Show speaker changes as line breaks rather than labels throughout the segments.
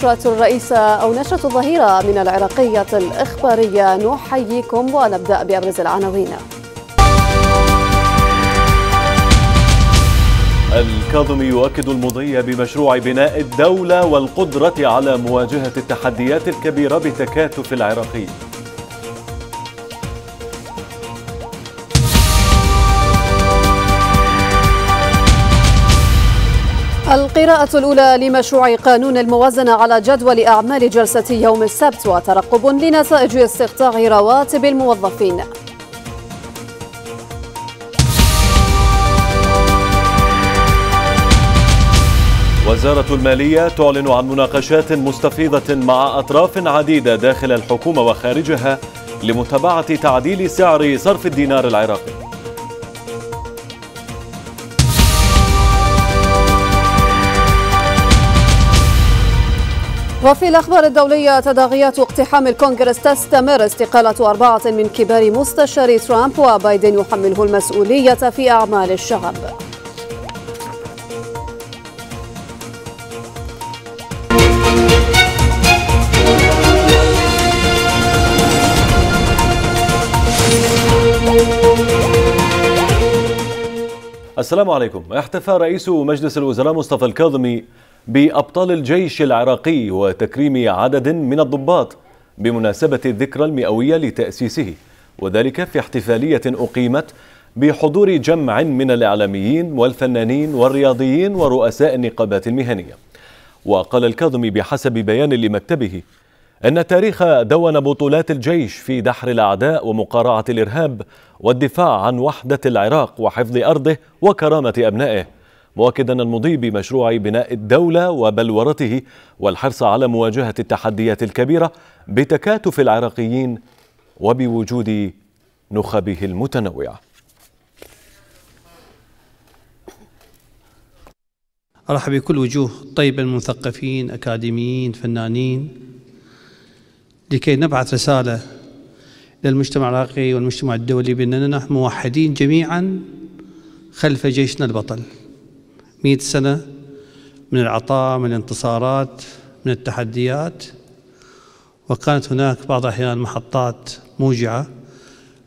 نشرة الرئيسة أو نشرة الظهيرة من العراقية الإخبارية نحييكم ونبدأ بأبرز العناوين
الكاظمي يؤكد المضي بمشروع بناء الدولة والقدرة على مواجهة التحديات الكبيرة بتكاتف العراقيين
القراءة الأولى لمشروع قانون الموازنة على جدول أعمال جلسة يوم السبت وترقب لنتائج استقطاع رواتب الموظفين
وزارة المالية تعلن عن مناقشات مستفيضة مع أطراف عديدة داخل الحكومة وخارجها لمتابعة تعديل سعر صرف الدينار العراقي
وفي الأخبار الدولية تداعيات اقتحام الكونغرس تستمر استقالة أربعة من كبار مستشاري ترامب وبايدن يحمله المسؤولية في أعمال الشعب
السلام عليكم احتفى رئيس مجلس الوزراء مصطفى الكاظمي بأبطال الجيش العراقي وتكريم عدد من الضباط بمناسبة الذكرى المئوية لتأسيسه وذلك في احتفالية أقيمت بحضور جمع من الإعلاميين والفنانين والرياضيين ورؤساء النقابات المهنية وقال الكاظمي بحسب بيان لمكتبه أن التاريخ دون بطولات الجيش في دحر الأعداء ومقارعة الإرهاب والدفاع عن وحدة العراق وحفظ أرضه وكرامة أبنائه مؤكدا المضي بمشروع بناء الدولة وبلورته والحرص على مواجهة التحديات الكبيرة بتكاتف العراقيين وبوجود نخبه المتنوعه
ارحب بكل وجوه طيبه المثقفين اكاديميين فنانين لكي نبعث رساله للمجتمع العراقي والمجتمع الدولي باننا نحن موحدين جميعا خلف جيشنا البطل مئة سنة من العطاء من الانتصارات من التحديات وكانت هناك بعض الأحيان محطات موجعة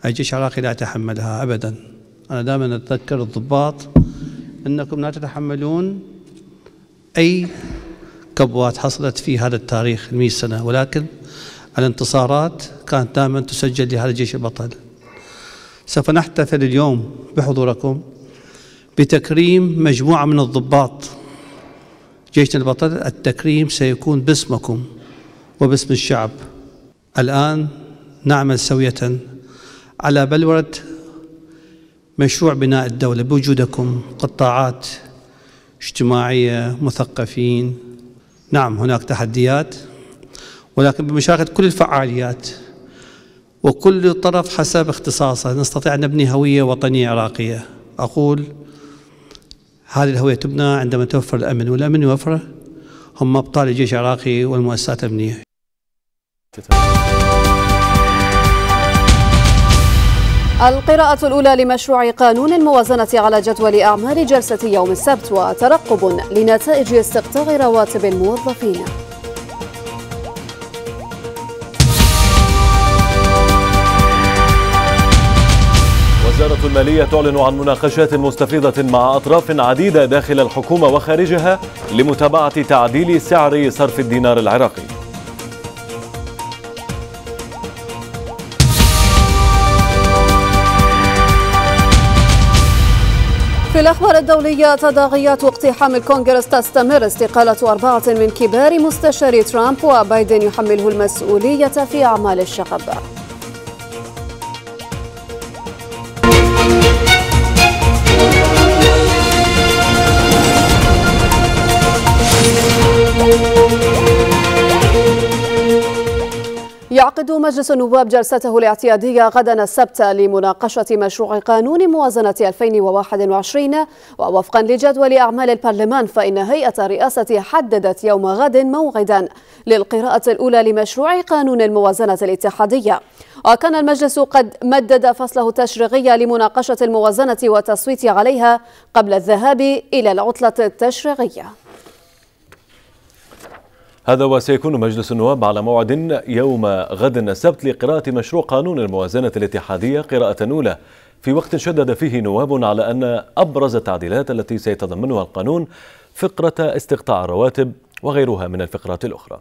الجيش العراقي لا يتحملها أبدا أنا دائما أتذكر الضباط أنكم لا تتحملون أي كبوات حصلت في هذا التاريخ المئة سنة ولكن الانتصارات كانت دائما تسجل لهذا الجيش البطل سوف نحتفل اليوم بحضوركم بتكريم مجموعة من الضباط جيشنا البطل التكريم سيكون باسمكم وباسم الشعب الآن نعمل سوية على بلورة مشروع بناء الدولة بوجودكم قطاعات اجتماعية مثقفين نعم هناك تحديات ولكن بمشاركة كل الفعاليات وكل طرف حسب اختصاصه نستطيع أن نبني هوية وطنية عراقية أقول هذه الهوية تبنى عندما توفر الأمن والأمن يوفره هم أبطال الجيش العراقي والمؤسسات الأمنية
القراءة الأولى لمشروع قانون الموازنة على جدول أعمال جلسة يوم السبت وترقب لنتائج استقطاع رواتب الموظفين
المالية تعلن عن مناقشات مستفيضة مع أطراف عديدة داخل الحكومة وخارجها لمتابعة تعديل سعر صرف الدينار العراقي
في الأخبار الدولية تداعيات اقتحام الكونغرس تستمر استقالة أربعة من كبار مستشاري ترامب وبايدن يحمله المسؤولية في أعمال الشغب يعقد مجلس النواب جلسته الاعتيادية غدا السبت لمناقشة مشروع قانون موازنة 2021 ووفقا لجدول أعمال البرلمان فإن هيئة الرئاسة حددت يوم غد موعدا للقراءة الأولى لمشروع قانون الموازنة الاتحادية وكان المجلس قد مدد فصله التشريعي لمناقشة الموازنة والتصويت عليها قبل الذهاب إلى العطلة التشريعية
هذا وسيكون مجلس النواب على موعد يوم غد السبت لقراءة مشروع قانون الموازنة الاتحادية قراءة أولى في وقت شدد فيه نواب على أن أبرز التعديلات التي سيتضمنها القانون فقرة استقطاع الرواتب وغيرها من الفقرات الأخرى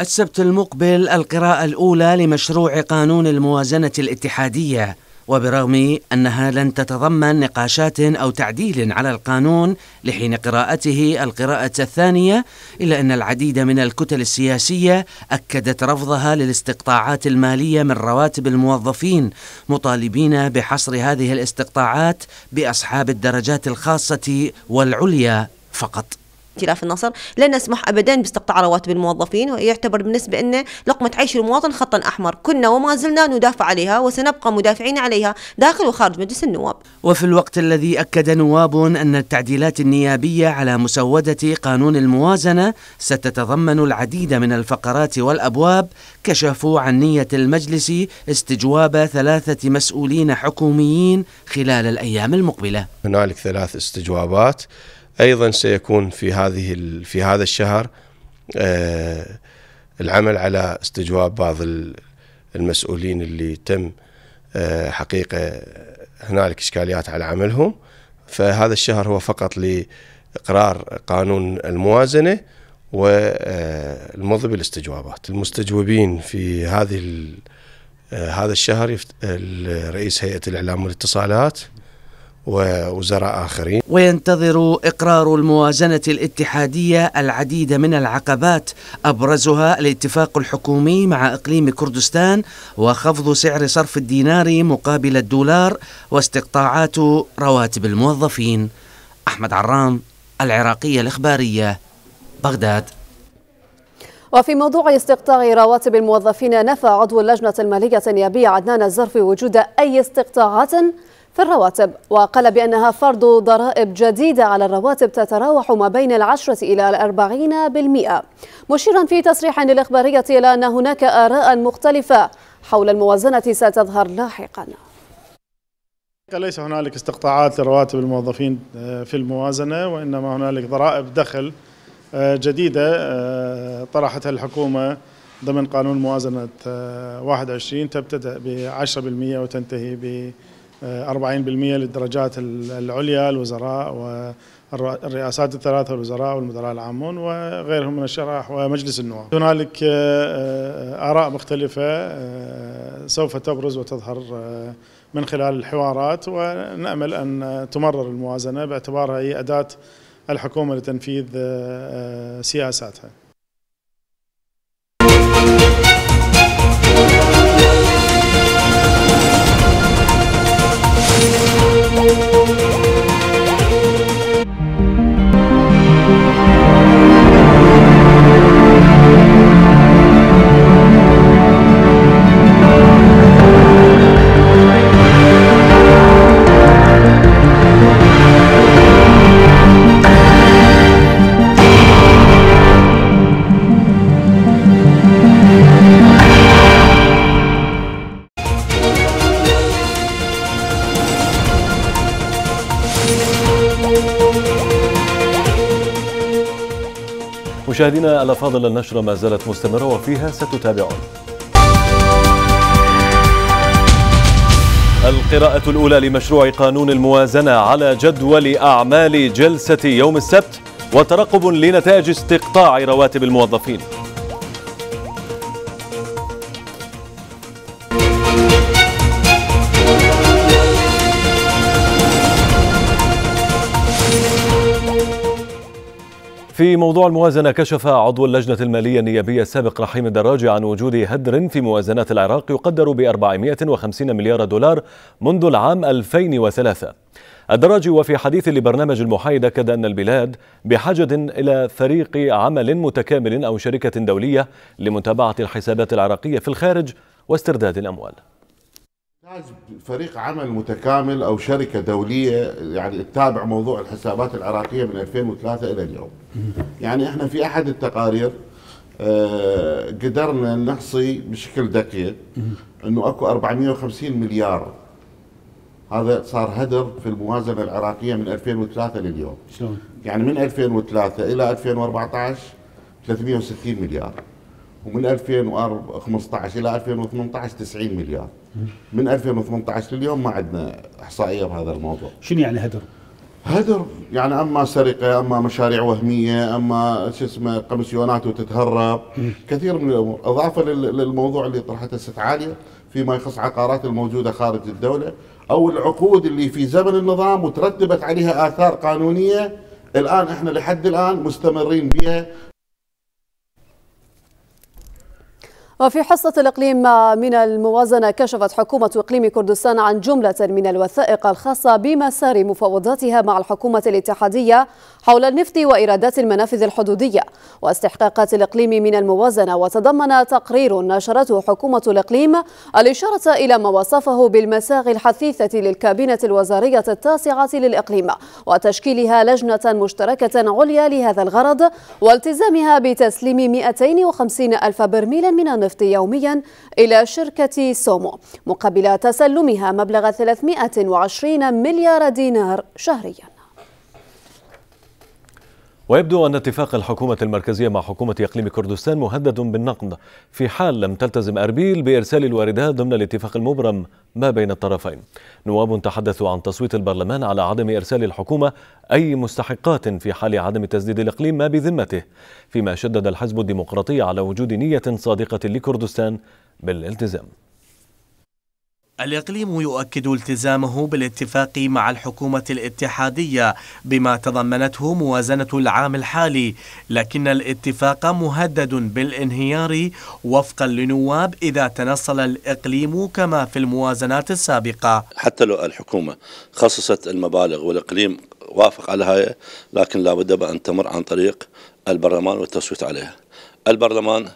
السبت المقبل القراءة الأولى لمشروع قانون الموازنة الاتحادية وبرغم أنها لن تتضمن نقاشات أو تعديل على القانون لحين قراءته القراءة الثانية إلا أن العديد من الكتل السياسية أكدت رفضها للاستقطاعات المالية من رواتب الموظفين مطالبين بحصر هذه الاستقطاعات بأصحاب الدرجات الخاصة والعليا فقط
ائتلاف النصر لن نسمح ابدا باستقطاع رواتب الموظفين ويعتبر بالنسبه أن لقمه عيش المواطن خطا احمر كنا وما زلنا ندافع عليها وسنبقى مدافعين عليها داخل وخارج مجلس النواب وفي
الوقت الذي اكد نواب ان التعديلات النيابيه على مسوده قانون الموازنه ستتضمن العديد من الفقرات والابواب كشفوا عن نيه المجلس استجواب ثلاثه مسؤولين حكوميين خلال الايام
المقبله هنالك ثلاث استجوابات ايضا سيكون في هذه في هذا الشهر آه، العمل على استجواب بعض المسؤولين اللي تم آه، حقيقه هنالك اشكاليات على عملهم فهذا الشهر هو فقط لاقرار قانون الموازنه والمضي آه، بالاستجوابات المستجوبين في هذه هذا الشهر رئيس هيئه الاعلام والاتصالات
ووزراء آخرين
وينتظر إقرار الموازنة الاتحادية العديد من العقبات أبرزها الاتفاق الحكومي مع إقليم كردستان وخفض سعر صرف الدينار مقابل الدولار واستقطاعات رواتب الموظفين أحمد عرام العراقية الإخبارية بغداد
وفي موضوع استقطاع رواتب الموظفين نفى عضو اللجنة المالية النيابية عدنان الزرفي وجود أي استقطاعات في الرواتب وقال بأنها فرض ضرائب جديدة على الرواتب تتراوح ما بين العشرة إلى الأربعين بالمئة مشيرا في تصريح للإخبارية إلى أن هناك آراء مختلفة حول الموازنة ستظهر لاحقا
ليس هنالك
استقطاعات لرواتب الموظفين آه، في الموازنة وإنما هنالك ضرائب دخل آه، جديدة آه، طرحتها الحكومة ضمن قانون موازنة 21 تبتدأ ب 10% وتنتهي ب 40% آه، للدرجات العليا الوزراء والرئاسات الثلاثة الوزراء والمدراء العامون وغيرهم من الشرائح ومجلس النواب هنالك آه، آه، آراء مختلفة سوف تبرز وتظهر من خلال الحوارات ونأمل أن تمرر الموازنة باعتبارها هي أداة الحكومة لتنفيذ سياساتها
على فاضل النشرة ما زالت مستمرة وفيها ستتابعون القراءة الأولى لمشروع قانون الموازنة على جدول أعمال جلسة يوم السبت وترقب لنتائج استقطاع رواتب الموظفين في موضوع الموازنة كشف عضو اللجنة المالية النيابية السابق رحيم الدراجي عن وجود هدر في موازنات العراق يقدر ب 450 مليار دولار منذ العام 2003 الدراجي وفي حديث لبرنامج المحايد أكد أن البلاد بحاجة إلى فريق عمل متكامل أو شركة دولية لمتابعة الحسابات العراقية في الخارج
واسترداد الأموال يحتاج فريق عمل متكامل او شركه دوليه يعني تتابع موضوع الحسابات العراقيه من 2003 الى اليوم. يعني احنا في احد التقارير آه، قدرنا نحصي بشكل دقيق انه اكو 450 مليار هذا صار هدر في الموازنه العراقيه من 2003 لليوم. شلون؟ يعني من 2003 الى 2014 360 مليار ومن 2015 الى 2018 90 مليار. من 2018 لليوم ما عندنا احصائيه بهذا الموضوع شنو يعني هدر؟ هدر يعني اما سرقه اما مشاريع وهميه اما شو اسمه قمسيونات وتتهرب كثير من الامور اضافه للموضوع اللي طرحته ست عاليه فيما يخص عقارات الموجوده خارج الدوله او العقود اللي في زمن النظام وترتبت عليها اثار قانونيه الان احنا لحد الان مستمرين بها
وفي حصة الإقليم من الموازنة كشفت حكومة إقليم كردستان عن جملة من الوثائق الخاصة بمسار مفاوضاتها مع الحكومة الاتحادية حول النفط وإيرادات المنافذ الحدودية واستحقاقات الإقليم من الموازنة وتضمن تقرير نشرته حكومة الإقليم الإشارة إلى ما وصفه بالمساغ الحثيثة للكابينة الوزارية التاسعة للإقليم وتشكيلها لجنة مشتركة عليا لهذا الغرض والتزامها بتسليم 250 ألف برميل من النفط النفط يوميا إلى شركة سومو مقابل تسلمها مبلغ 320 مليار دينار شهريا
ويبدو أن اتفاق الحكومة المركزية مع حكومة إقليم كردستان مهدد بالنقض في حال لم تلتزم أربيل بإرسال الواردات ضمن الاتفاق المبرم ما بين الطرفين نواب تحدثوا عن تصويت البرلمان على عدم إرسال الحكومة أي مستحقات في حال عدم تسديد الإقليم ما بذمته فيما شدد الحزب الديمقراطي على وجود نية صادقة لكردستان بالالتزام
الإقليم يؤكد التزامه بالاتفاق مع الحكومة الاتحادية بما تضمنته موازنة العام الحالي لكن الاتفاق مهدد بالانهيار وفقا لنواب إذا تنصل الإقليم كما في الموازنات السابقة
حتى لو الحكومة خصصت المبالغ والإقليم وافق على هاي لكن لابد أن تمر عن طريق البرلمان والتصويت عليها البرلمان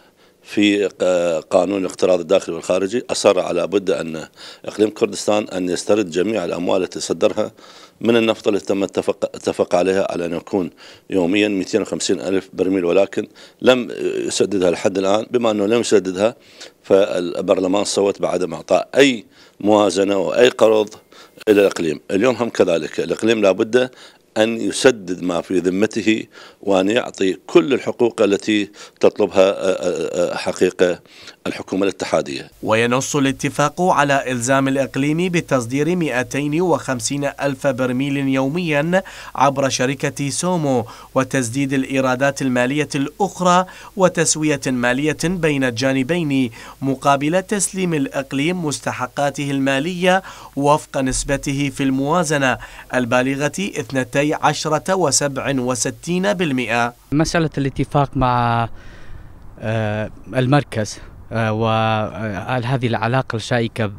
في آه، قانون الاقتراض الداخلي والخارجي أصر على بد أن إقليم كردستان أن يسترد جميع الأموال التي صدرها من النفط التي تم اتفق, اتفق عليها على أن يكون يوميا 250 ألف برميل ولكن لم يسددها لحد الآن بما أنه لم يسددها فالبرلمان صوت بعدم إعطاء أي موازنة وأي قرض الى الاقليم، اليوم هم كذلك، الاقليم لابد أن يسدد ما في ذمته وأن يعطي كل الحقوق التي تطلبها آه، آه، آه، حقيقة الحكومة الاتحادية
وينص الاتفاق على إلزام الإقليم بتصدير 250 ألف برميل يوميا عبر شركة سومو وتسديد الإيرادات المالية الأخرى وتسوية مالية بين الجانبين مقابل تسليم الإقليم مستحقاته المالية وفق نسبته في الموازنة البالغة 2 بنسبتي وسبع وستين بالمئة
مسألة الاتفاق مع آه، المركز آه، وهذه آه، العلاقة الشائكة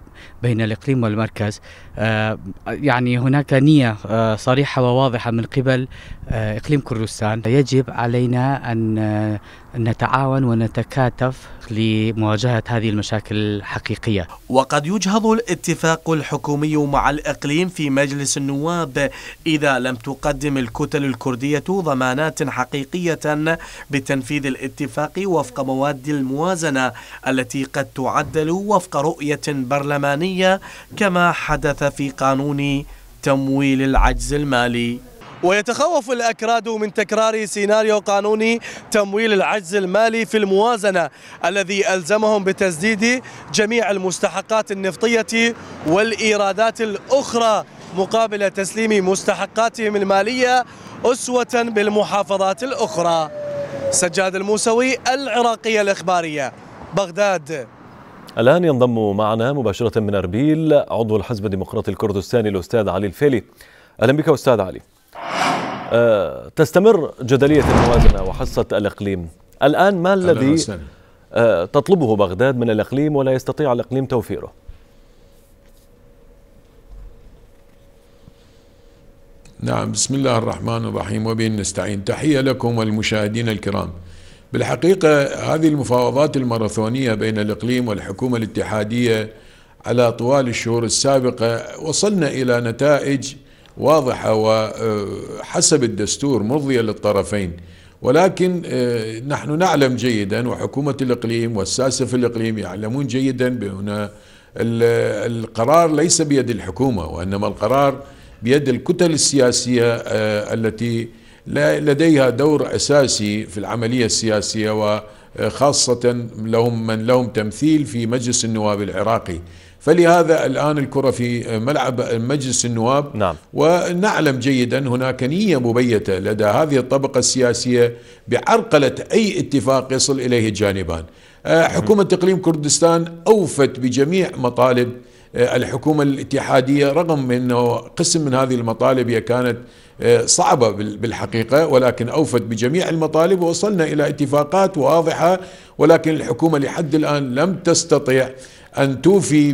بين الإقليم والمركز آه، يعني هناك نية آه، صريحة وواضحة من قبل آه، إقليم كردستان يجب علينا أن نتعاون ونتكاتف لمواجهة هذه المشاكل الحقيقية
وقد يجهض الاتفاق الحكومي مع الإقليم في مجلس النواب إذا لم تقدم الكتل الكردية ضمانات حقيقية بتنفيذ الاتفاق وفق مواد الموازنة التي قد تعدل وفق رؤية برلمانية الوطنية كما حدث في قانون تمويل العجز المالي ويتخوف الأكراد من تكرار سيناريو قانوني تمويل العجز المالي في الموازنة الذي ألزمهم بتسديد جميع المستحقات النفطية والإيرادات الأخرى مقابل تسليم مستحقاتهم المالية أسوة بالمحافظات الأخرى سجاد الموسوي العراقية الإخبارية بغداد
الآن ينضم معنا مباشرة من أربيل عضو الحزب الديمقراطي الكردستاني الأستاذ علي الفيلي أهلا بك أستاذ علي أه تستمر جدلية الموازنة وحصة الإقليم الآن ما الذي أه تطلبه بغداد من الإقليم ولا يستطيع الإقليم توفيره
نعم بسم الله الرحمن الرحيم وبه نستعين تحية لكم والمشاهدين الكرام بالحقيقة هذه المفاوضات الماراثونية بين الإقليم والحكومة الاتحادية على طوال الشهور السابقة وصلنا إلى نتائج واضحة وحسب الدستور مرضية للطرفين ولكن آه، نحن نعلم جيدا وحكومة الإقليم والساسة في الإقليم يعلمون جيدا بأن القرار ليس بيد الحكومة وإنما القرار بيد الكتل السياسية آه، التي لديها دور أساسي في العملية السياسية وخاصة لهم من لهم تمثيل في مجلس النواب العراقي فلهذا الآن الكرة في ملعب مجلس النواب نعم. ونعلم جيدا هناك نية مبيتة لدى هذه الطبقة السياسية بعرقلة أي اتفاق يصل إليه الجانبان أه، حكومة تقليم كردستان أوفت بجميع مطالب آه، الحكومة الاتحادية رغم أنه قسم من هذه المطالب هي كانت آه، صعبة بالحقيقة ولكن أوفت بجميع المطالب ووصلنا إلى اتفاقات واضحة ولكن الحكومة لحد الآن لم تستطيع أن توفي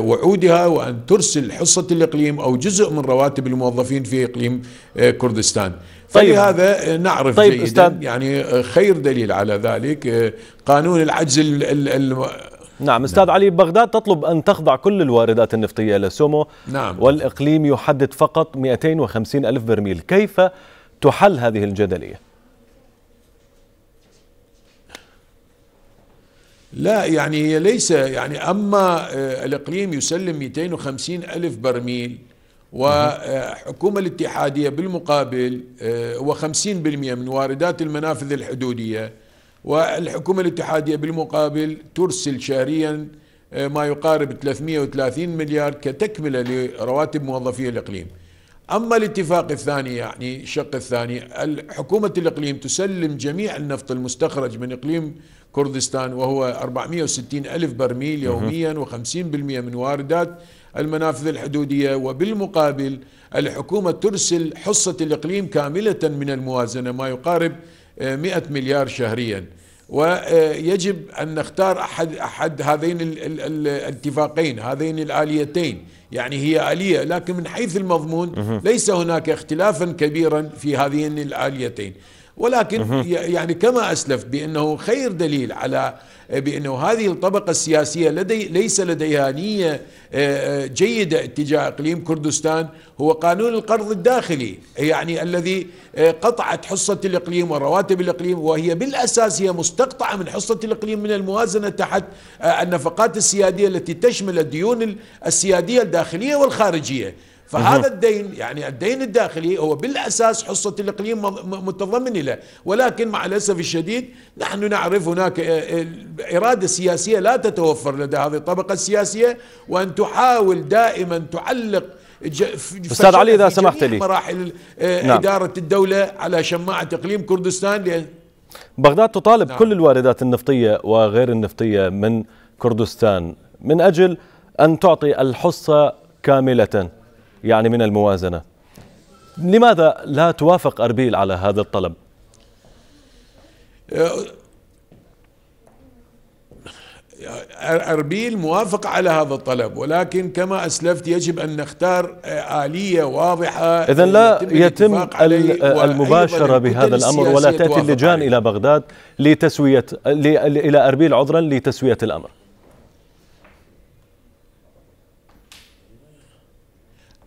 بوعودها وأن ترسل حصة الإقليم أو جزء من رواتب الموظفين في إقليم آه، كردستان طيب. هذا نعرف طيب جيدا أستاذ. يعني
خير دليل على ذلك قانون العجز نعم استاذ نعم. علي بغداد تطلب ان تخضع كل الواردات النفطيه لسومو نعم. والاقليم يحدد فقط 250 الف برميل كيف تحل هذه الجدليه لا يعني هي ليس يعني
اما آه، الاقليم يسلم 250 الف برميل وحكومة الاتحادية بالمقابل آه، و50% من واردات المنافذ الحدودية والحكومة الاتحادية بالمقابل ترسل شهريا آه، ما يقارب 330 مليار كتكملة لرواتب موظفي الإقليم أما الاتفاق الثاني يعني الشق الثاني حكومة الإقليم تسلم جميع النفط المستخرج من إقليم كردستان وهو 460 ألف برميل يوميا و50% من واردات المنافذ الحدودية وبالمقابل الحكومة ترسل حصة الإقليم كاملة من الموازنة ما يقارب 100 آه، مليار شهريا ويجب أن نختار أحد, أحد هذين الاتفاقين هذين الآليتين يعني هي آلية لكن من حيث المضمون ليس هناك اختلافا كبيرا في هذين الآليتين ولكن يعني كما أسلفت بأنه خير دليل على بأنه هذه الطبقة السياسية لدي ليس لديها نية آه، آه، جيدة اتجاه إقليم كردستان هو قانون القرض الداخلي يعني الذي آه، قطعت حصة الإقليم ورواتب الإقليم وهي بالأساس هي مستقطعة من حصة الإقليم من الموازنة تحت النفقات السيادية التي تشمل الديون السيادية الداخلية والخارجية فهذا الدين يعني الدين الداخلي هو بالأساس حصة الإقليم متضمن له ولكن مع الأسف الشديد نحن نعرف هناك آه، آه، إرادة سياسية لا تتوفر لدى هذه الطبقة السياسية وأن تحاول دائما تعلق استاذ علي اذا سمحت لي مراحل آه، نعم. اداره الدوله على شماعه اقليم كردستان لأن
بغداد تطالب نعم. كل الواردات النفطيه وغير النفطيه من كردستان من اجل ان تعطي الحصه كامله يعني من الموازنة لماذا لا توافق أربيل على هذا الطلب؟ أه، أربيل
موافقة على هذا الطلب ولكن كما أسلفت يجب أن نختار آلية واضحة إذا لا
يتم المباشرة بهذا الأمر ولا تأتي اللجان إلى بغداد لتسوية إلى أربيل عذرا لتسوية الأمر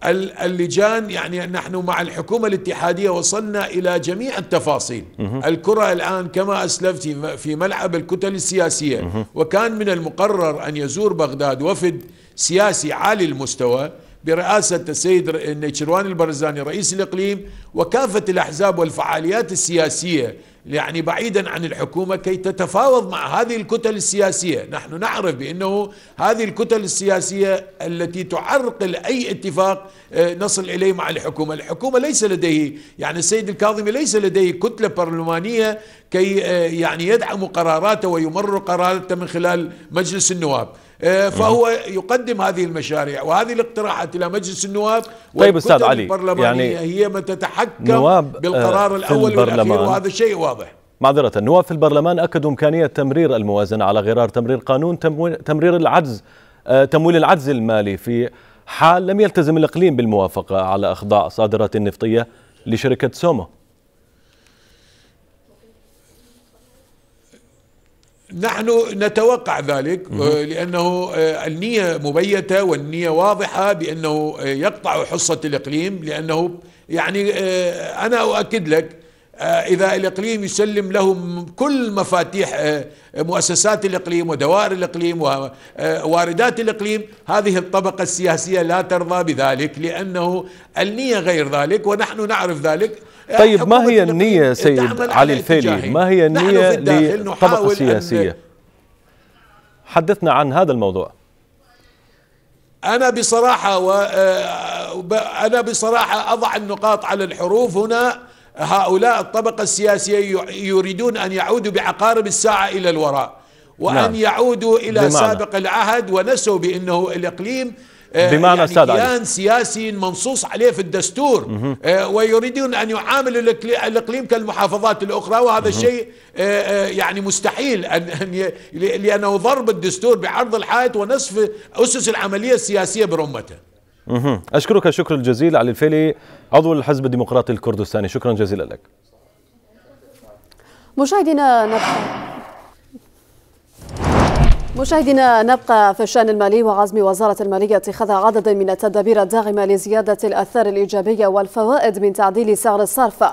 اللجان
يعني نحن مع الحكومة الاتحادية وصلنا إلى جميع التفاصيل الكرة الآن كما أسلفت في ملعب الكتل السياسية وكان من المقرر أن يزور بغداد وفد سياسي عالي المستوى برئاسة السيد نيتشروان البرزاني رئيس الإقليم وكافة الأحزاب والفعاليات السياسية يعني بعيدا عن الحكومة كي تتفاوض مع هذه الكتل السياسية نحن نعرف بأنه هذه الكتل السياسية التي تعرقل أي اتفاق آه، نصل إليه مع الحكومة الحكومة ليس لديه يعني السيد الكاظمي ليس لديه كتلة برلمانية كي آه، يعني يدعم قراراته ويمر قراراته من خلال مجلس النواب آه، فهو يقدم هذه المشاريع وهذه الاقتراحات الى مجلس النواب طيب استاذ علي يعني هي من تتحكم آه، بالقرار الاول والاخير وهذا شيء واضح
معذرة النواب في البرلمان أكدوا إمكانية تمرير الموازنة على غرار تمرير قانون تمرير العجز آه، تمويل العجز المالي في حال لم يلتزم الإقليم بالموافقة على إخضاع صادرات النفطية لشركة سومو
نحن نتوقع ذلك آه، لأنه آه، النية مبيتة والنية واضحة بأنه آه، يقطع حصة الإقليم لأنه يعني أنا أؤكد لك إذا الإقليم يسلم لهم كل مفاتيح مؤسسات الإقليم ودوائر الإقليم وواردات الإقليم هذه الطبقة السياسية لا ترضى بذلك لأنه النية غير ذلك ونحن نعرف ذلك آه، طيب
ما هي النية سيد علي الفيلي ما هي النية للطبقة السياسية حدثنا عن هذا الموضوع
أنا بصراحة و... آه، أنا بصراحة أضع النقاط على الحروف هنا هؤلاء الطبقة السياسية يريدون أن يعودوا بعقارب الساعة إلى الوراء وأن نعم. يعودوا إلى بمعنى. سابق العهد ونسوا بأنه الإقليم آه، بمعنى يعني استاذ كيان علي. سياسي منصوص عليه في الدستور آه، ويريدون أن يعامل الإقليم كالمحافظات الأخرى وهذا الشيء آه، يعني مستحيل أن, أن لأنه ضرب الدستور بعرض الحائط ونصف أسس العملية السياسية برمته
أشكرك شكرا جزيلا علي الفيلي عضو الحزب الديمقراطي الكردستاني شكرا جزيلا لك
مشاهدينا نبقى مشاهدينا نبقى في الشأن المالي وعزم وزارة المالية اتخاذ عدد من التدابير الداعمة لزيادة الأثار الإيجابية والفوائد من تعديل سعر الصرف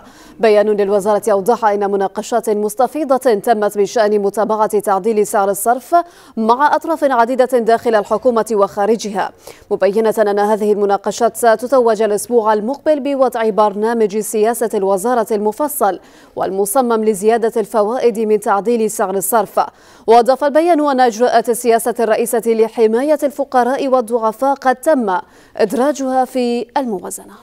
بيان للوزارة أوضح أن مناقشات مستفيضة تمت بشأن متابعة تعديل سعر الصرف مع أطراف عديدة داخل الحكومة وخارجها مبينة أن هذه المناقشات ستتوج الأسبوع المقبل بوضع برنامج سياسة الوزارة المفصل والمصمم لزيادة الفوائد من تعديل سعر الصرف وأضاف البيان أن إجراء إجراءات السياسة الرئيسة لحماية الفقراء والضعفاء قد تم إدراجها في الموازنة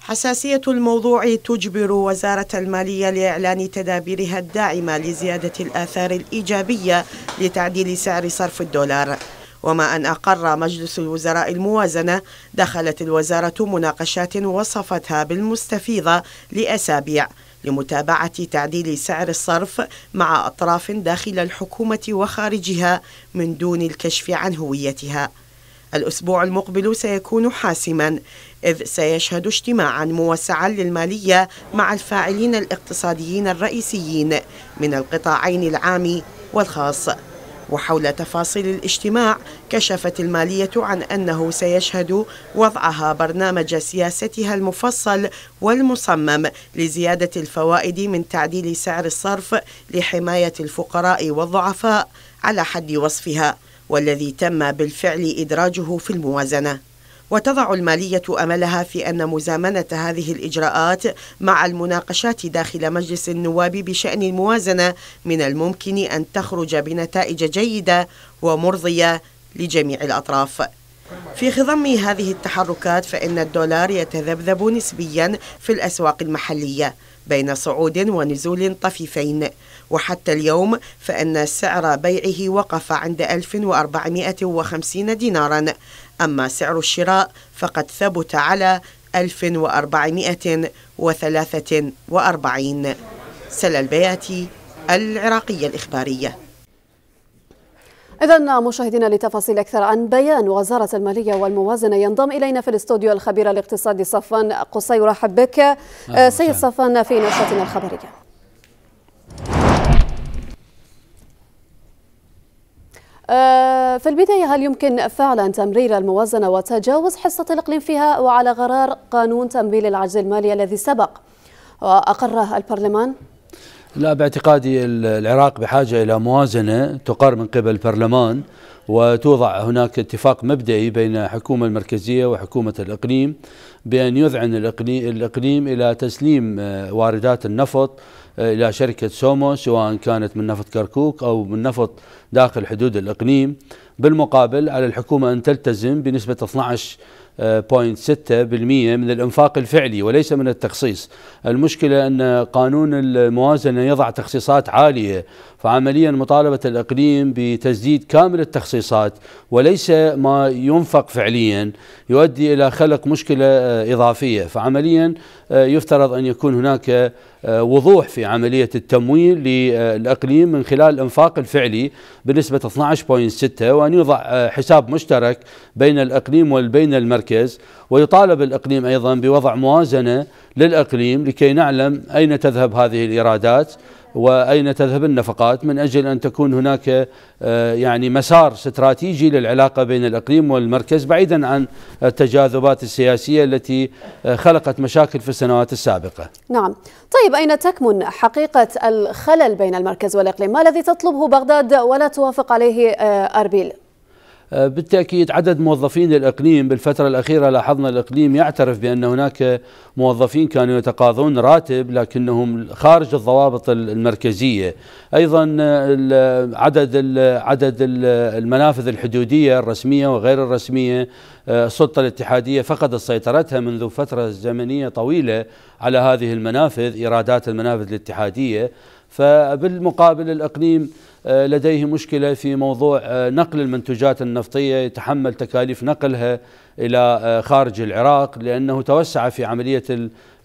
حساسية الموضوع تجبر وزارة المالية لإعلان تدابيرها الداعمة لزيادة الآثار الإيجابية لتعديل سعر صرف الدولار وما أن أقر مجلس الوزراء الموازنة دخلت الوزارة مناقشات وصفتها بالمستفيضة لأسابيع لمتابعة تعديل سعر الصرف مع أطراف داخل الحكومة وخارجها من دون الكشف عن هويتها الأسبوع المقبل سيكون حاسما إذ سيشهد اجتماعا موسعا للمالية مع الفاعلين الاقتصاديين الرئيسيين من القطاعين العام والخاص وحول تفاصيل الاجتماع كشفت المالية عن أنه سيشهد وضعها برنامج سياستها المفصل والمصمم لزيادة الفوائد من تعديل سعر الصرف لحماية الفقراء والضعفاء على حد وصفها والذي تم بالفعل إدراجه في الموازنة وتضع المالية أملها في أن مزامنة هذه الإجراءات مع المناقشات داخل مجلس النواب بشأن الموازنة من الممكن أن تخرج بنتائج جيدة ومرضية لجميع الأطراف في خضم هذه التحركات فإن الدولار يتذبذب نسبيا في الأسواق المحلية بين صعود ونزول طفيفين وحتى اليوم فإن سعر بيعه وقف عند 1450 ديناراً أما سعر الشراء فقد ثبت على 1443 سلا البياتي العراقية الإخبارية
إذا مشاهدينا لتفاصيل أكثر عن بيان وزارة المالية والموازنة ينضم إلينا في الاستوديو الخبير الاقتصادي صفوان قصي رحب بك سيد صفوان في نشرتنا الخبرية آه، في البداية هل يمكن فعلا تمرير الموازنة وتجاوز حصة الإقليم فيها وعلى غرار قانون تمويل العجز المالي الذي سبق وأقره البرلمان؟
لا باعتقادي العراق بحاجة إلى موازنة تقر من قبل البرلمان وتوضع هناك اتفاق مبدئي بين الحكومة المركزية وحكومة الإقليم بأن يذعن الإقليم إلى تسليم آه، واردات النفط آه، إلى شركة سومو سواء كانت من نفط كركوك أو من نفط داخل حدود الإقليم بالمقابل على الحكومة أن تلتزم بنسبة 12 0.6% آه، من الانفاق الفعلي وليس من التخصيص المشكلة أن قانون الموازنة يضع تخصيصات عالية فعمليا مطالبة الإقليم بتسديد كامل التخصيصات وليس ما ينفق فعليا يؤدي إلى خلق مشكلة آه، إضافية فعمليا يفترض أن يكون هناك آه، وضوح في عملية التمويل للأقليم آه، من خلال الإنفاق الفعلي بنسبة 12.6 وأن يوضع آه، حساب مشترك بين الأقليم وبين المركز ويطالب الأقليم أيضا بوضع موازنة للأقليم لكي نعلم أين تذهب هذه الإيرادات وأين تذهب النفقات من أجل أن تكون هناك آه، يعني مسار استراتيجي للعلاقة بين الإقليم والمركز بعيدا عن التجاذبات السياسية التي آه، خلقت مشاكل في السنوات السابقة
نعم طيب أين تكمن حقيقة الخلل بين المركز والإقليم ما الذي تطلبه بغداد ولا توافق عليه آه، أربيل
آه، بالتأكيد عدد موظفين الإقليم بالفترة الأخيرة لاحظنا الإقليم يعترف بأن هناك موظفين كانوا يتقاضون راتب لكنهم خارج الضوابط المركزية أيضا آه، عدد عدد المنافذ الحدودية الرسمية وغير الرسمية آه، السلطة الاتحادية فقدت سيطرتها منذ فترة زمنية طويلة على هذه المنافذ إيرادات المنافذ الاتحادية فبالمقابل الإقليم آه، لديه مشكلة في موضوع آه، نقل المنتجات النفطية يتحمل تكاليف نقلها إلى آه، خارج العراق لأنه توسع في عملية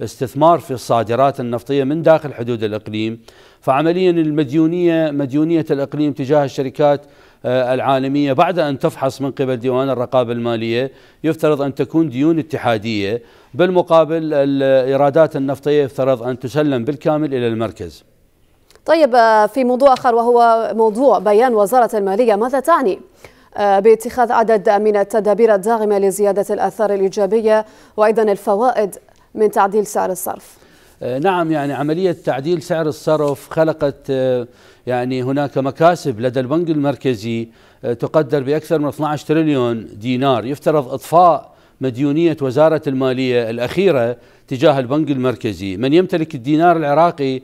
الاستثمار في الصادرات النفطية من داخل حدود الإقليم فعمليا المديونية مديونية الإقليم تجاه الشركات العالمية بعد أن تفحص من قبل ديوان الرقابة المالية يفترض أن تكون ديون اتحادية بالمقابل الإيرادات النفطية يفترض أن تسلم بالكامل إلى المركز
طيب آه، في موضوع آخر وهو موضوع بيان وزارة المالية ماذا تعني؟ آه، باتخاذ عدد من التدابير الداعمة لزيادة الآثار الإيجابية وأيضا الفوائد من تعديل سعر الصرف
آه، نعم يعني عملية تعديل سعر الصرف خلقت يعني هناك مكاسب لدى البنك المركزي تقدر بأكثر من 12 تريليون دينار يفترض إطفاء مديونية وزارة المالية الأخيرة تجاه البنك المركزي من يمتلك الدينار العراقي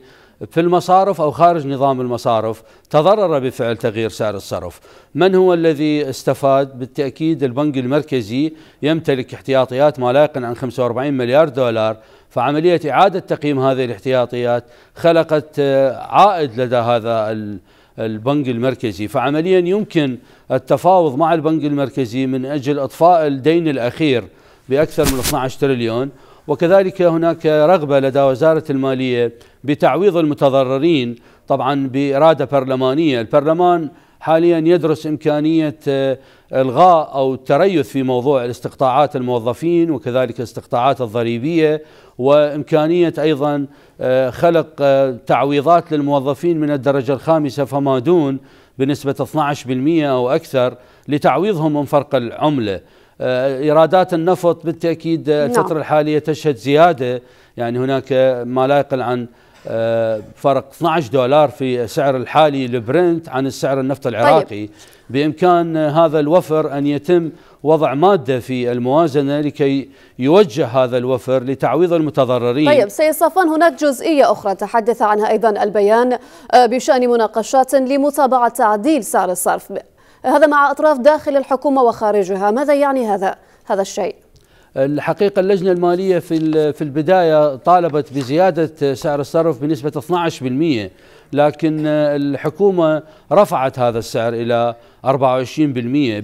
في المصارف أو خارج نظام المصارف تضرر بفعل تغيير سعر الصرف من هو الذي استفاد بالتأكيد البنك المركزي يمتلك احتياطيات ما لا يقل عن 45 مليار دولار فعملية إعادة تقييم هذه الاحتياطيات خلقت آه، عائد لدى هذا البنك المركزي فعمليا يمكن التفاوض مع البنك المركزي من أجل إطفاء الدين الأخير بأكثر من 12 تريليون وكذلك هناك رغبة لدى وزارة المالية بتعويض المتضررين طبعا بإرادة برلمانية البرلمان حاليا يدرس إمكانية آه، إلغاء أو التريث في موضوع الاستقطاعات الموظفين وكذلك الاستقطاعات الضريبية وإمكانية أيضا آه، خلق آه، تعويضات للموظفين من الدرجة الخامسة فما دون بنسبة 12% أو أكثر لتعويضهم من فرق العملة آه، ايرادات النفط بالتاكيد آه، نعم. الفتره نعم. الحاليه تشهد زياده يعني هناك ما لا يقل عن آه، فرق 12 دولار في سعر الحالي لبرنت عن السعر النفط طيب. العراقي طيب. بامكان هذا الوفر ان يتم وضع ماده في الموازنه لكي يوجه هذا الوفر لتعويض المتضررين. طيب
سيد صفوان هناك جزئيه اخرى تحدث عنها ايضا البيان بشان مناقشات لمتابعه تعديل سعر الصرف هذا مع أطراف داخل الحكومة وخارجها ماذا يعني هذا هذا الشيء؟
الحقيقة اللجنة المالية في في البداية طالبت بزيادة سعر الصرف بنسبة 12% لكن الحكومة رفعت هذا السعر إلى 24%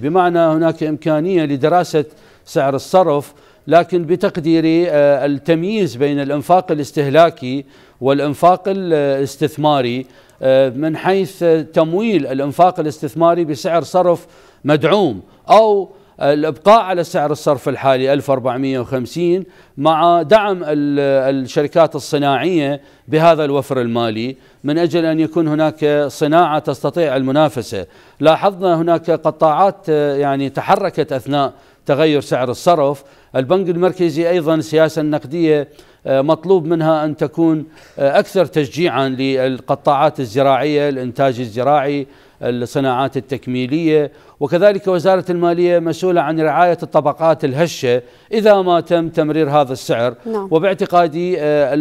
بمعنى هناك إمكانية لدراسة سعر الصرف لكن بتقديري آه، التمييز بين الانفاق الاستهلاكي والانفاق الاستثماري آه، من حيث تمويل الانفاق الاستثماري بسعر صرف مدعوم او الابقاء على سعر الصرف الحالي 1450 مع دعم الشركات الصناعيه بهذا الوفر المالي من اجل ان يكون هناك صناعه تستطيع المنافسه، لاحظنا هناك قطاعات آه، يعني تحركت اثناء تغير سعر الصرف البنك المركزي أيضا السياسة النقدية آه، مطلوب منها أن تكون آه، أكثر تشجيعا للقطاعات الزراعية الإنتاج الزراعي الصناعات التكميلية وكذلك وزارة المالية مسؤولة عن رعاية الطبقات الهشة إذا ما تم تمرير هذا السعر نعم. وباعتقادي آه،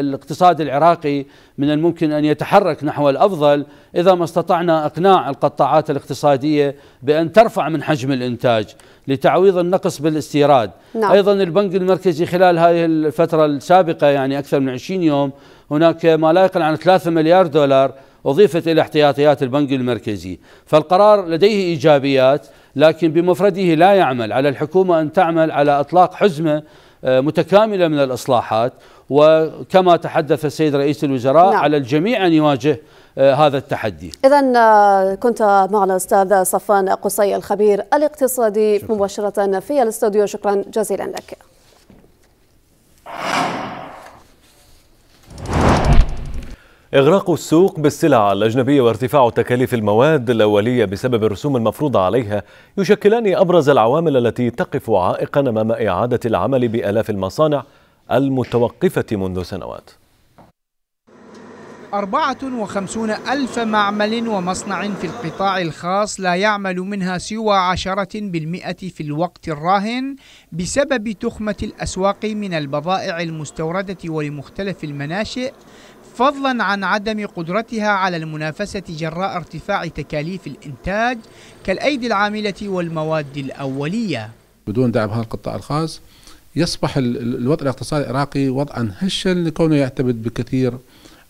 الاقتصاد العراقي من الممكن أن يتحرك نحو الأفضل إذا ما استطعنا إقناع القطاعات الاقتصادية بأن ترفع من حجم الإنتاج لتعويض النقص بالاستيراد نعم. أيضا البنك المركزي خلال هذه الفترة السابقة يعني أكثر من 20 يوم هناك ما لا يقل عن 3 مليار دولار أضيفت إلى احتياطيات البنك المركزي فالقرار لديه إيجابيات لكن بمفرده لا يعمل على الحكومة أن تعمل على إطلاق حزمة آه، متكاملة من الإصلاحات وكما تحدث السيد رئيس الوزراء نعم. على الجميع أن يواجه آه، هذا التحدي
إذا آه، كنت معنا أستاذ صفان قصي الخبير الاقتصادي شكرا. مباشرة في الاستوديو شكرا جزيلا لك
إغراق السوق بالسلع الأجنبية وارتفاع تكاليف المواد الأولية بسبب الرسوم المفروضة عليها يشكلان أبرز العوامل التي تقف عائقا أمام إعادة العمل بآلاف المصانع المتوقفة منذ سنوات
54 ألف معمل ومصنع في القطاع الخاص لا يعمل منها سوى 10% في الوقت الراهن بسبب تخمة الأسواق من البضائع المستوردة ولمختلف المناشئ فضلا عن عدم قدرتها على المنافسة جراء ارتفاع تكاليف الإنتاج كالأيدي العاملة والمواد الأولية
بدون دعم هذا القطاع الخاص يصبح الوضع الاقتصادي العراقي وضعا هشا لكونه يعتمد بكثير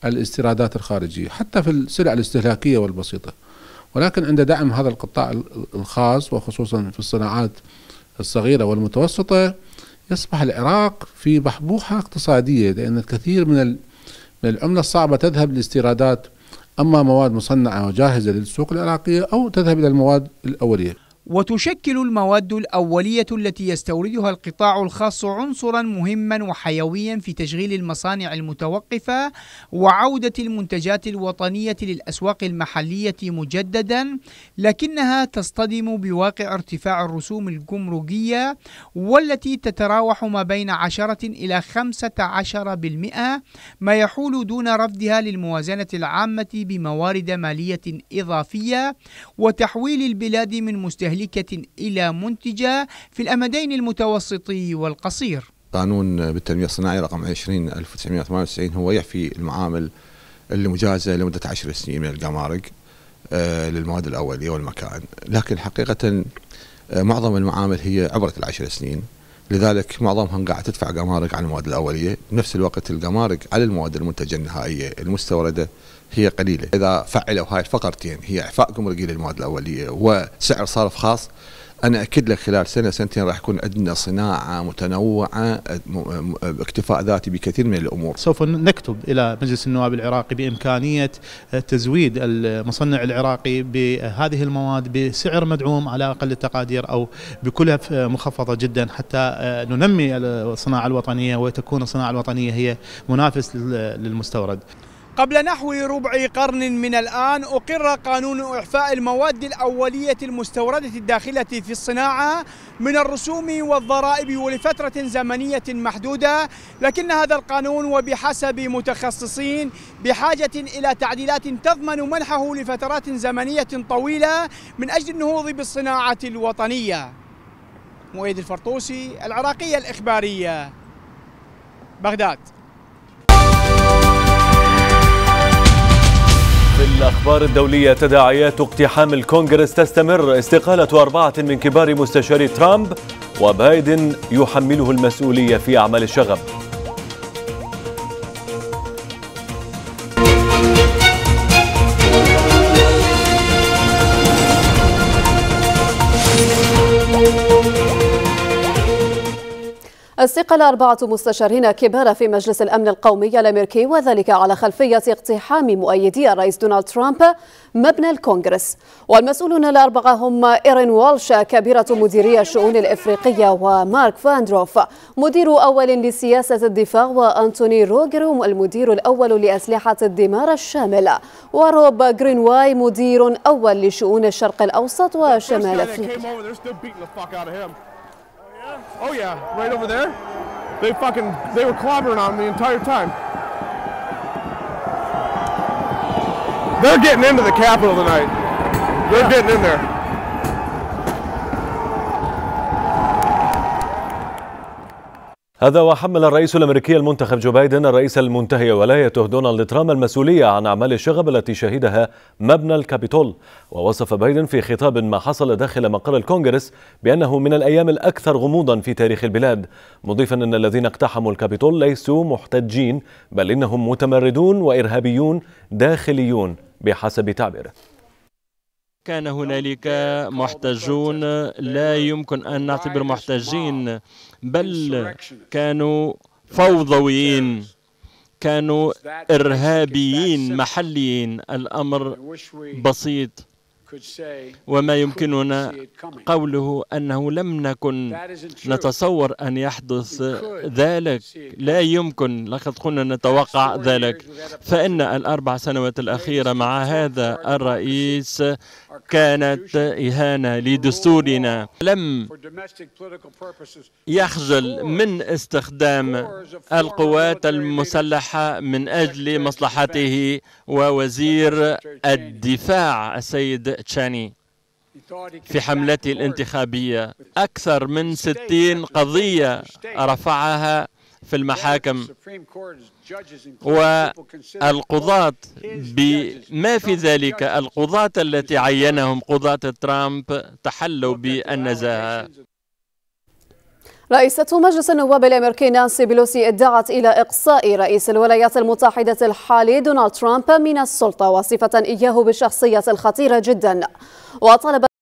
الاستيرادات الخارجية حتى في السلع الاستهلاكية والبسيطة ولكن عند دعم هذا القطاع الخاص وخصوصا في الصناعات الصغيرة والمتوسطة يصبح العراق في بحبوحة اقتصادية لأن الكثير من العملة الصعبة تذهب للاستيرادات أما مواد مصنعة وجاهزة للسوق العراقية أو تذهب إلى المواد الأولية
وتشكل المواد الأولية التي يستوردها القطاع الخاص عنصرا مهما وحيويا في تشغيل المصانع المتوقفة وعودة المنتجات الوطنية للأسواق المحلية مجددا لكنها تصطدم بواقع ارتفاع الرسوم الجمركية والتي تتراوح ما بين 10 إلى 15% ما يحول دون رفضها للموازنة العامة بموارد مالية إضافية وتحويل البلاد من مستهلكين مستهلكة إلى منتجة في الأمدين المتوسط والقصير
قانون بالتنمية الصناعية رقم 20 1998 هو يحفي المعامل المجازة لمدة عشر سنين من القمارق آه، للمواد الأولية والمكائن لكن حقيقة آه، معظم المعامل هي عبرة العشر سنين لذلك معظمهم قاعد تدفع قمارق على المواد الأولية بنفس الوقت القمارق على المواد المنتجة النهائية المستوردة هي قليله اذا فعلوا هاي الفقرتين هي اعفاء جمركي
للمواد الاوليه
وسعر صرف خاص انا اكد لك خلال سنه سنتين راح يكون عندنا صناعه متنوعه اكتفاء ذاتي بكثير من الامور. سوف نكتب الى مجلس النواب العراقي بامكانيه تزويد المصنع العراقي بهذه المواد بسعر مدعوم على اقل التقادير او بكلف مخفضه جدا حتى ننمي الصناعه الوطنيه وتكون الصناعه الوطنيه هي منافس للمستورد.
قبل نحو ربع قرن من الآن أقر قانون إعفاء المواد الأولية المستوردة الداخلة في الصناعة من الرسوم والضرائب ولفترة زمنية محدودة لكن هذا القانون وبحسب متخصصين بحاجة إلى تعديلات تضمن منحه لفترات زمنية طويلة من أجل النهوض بالصناعة الوطنية مؤيد الفرطوسي العراقية الإخبارية بغداد
في الأخبار الدولية تداعيات اقتحام الكونغرس تستمر استقالة أربعة من كبار مستشاري ترامب وبايدن يحمله المسؤولية في أعمال الشغب
استقال أربعة مستشارين كبار في مجلس الأمن القومي الأمريكي وذلك على خلفية اقتحام مؤيدي الرئيس دونالد ترامب مبنى الكونغرس والمسؤولون الأربعة هم إيرين والش كبيرة مديرية الشؤون الإفريقية ومارك فاندروف مدير أول لسياسة الدفاع وأنتوني روجروم المدير الأول لأسلحة الدمار الشاملة وروب جرينواي مدير أول لشؤون الشرق الأوسط وشمال أفريقيا
Oh yeah, right over there. They fucking, they were clobbering on the entire time. They're getting into the Capitol tonight. They're yeah. getting in there.
هذا وحمل الرئيس الامريكي المنتخب جو بايدن الرئيس المنتهي ولايته دونالد ترامب المسؤوليه عن اعمال الشغب التي شهدها مبنى الكابيتول ووصف بايدن في خطاب ما حصل داخل مقر الكونغرس بانه من الايام الاكثر غموضا في تاريخ البلاد مضيفا ان الذين اقتحموا الكابيتول ليسوا محتجين بل انهم متمردون وارهابيون داخليون بحسب تعبيره
كان هنالك محتجون لا يمكن أن نعتبر محتجين بل كانوا فوضويين كانوا إرهابيين محليين الأمر بسيط وما يمكننا قوله أنه لم نكن نتصور أن يحدث ذلك لا يمكن لقد كنا نتوقع ذلك فإن الأربع سنوات الأخيرة مع هذا الرئيس كانت إهانة لدستورنا لم يخجل من استخدام القوات المسلحة من أجل مصلحته ووزير الدفاع السيد تشاني في حملته الانتخابية أكثر من ستين قضية رفعها في المحاكم والقضاة بما في ذلك القضاة التي عينهم قضاة ترامب تحلوا بالنزاهة
رئيسة مجلس النواب الأمريكي نانسي بيلوسي ادعت إلى إقصاء رئيس الولايات المتحدة الحالي دونالد ترامب من السلطة وصفة إياه بالشخصية الخطيرة جدا وطلب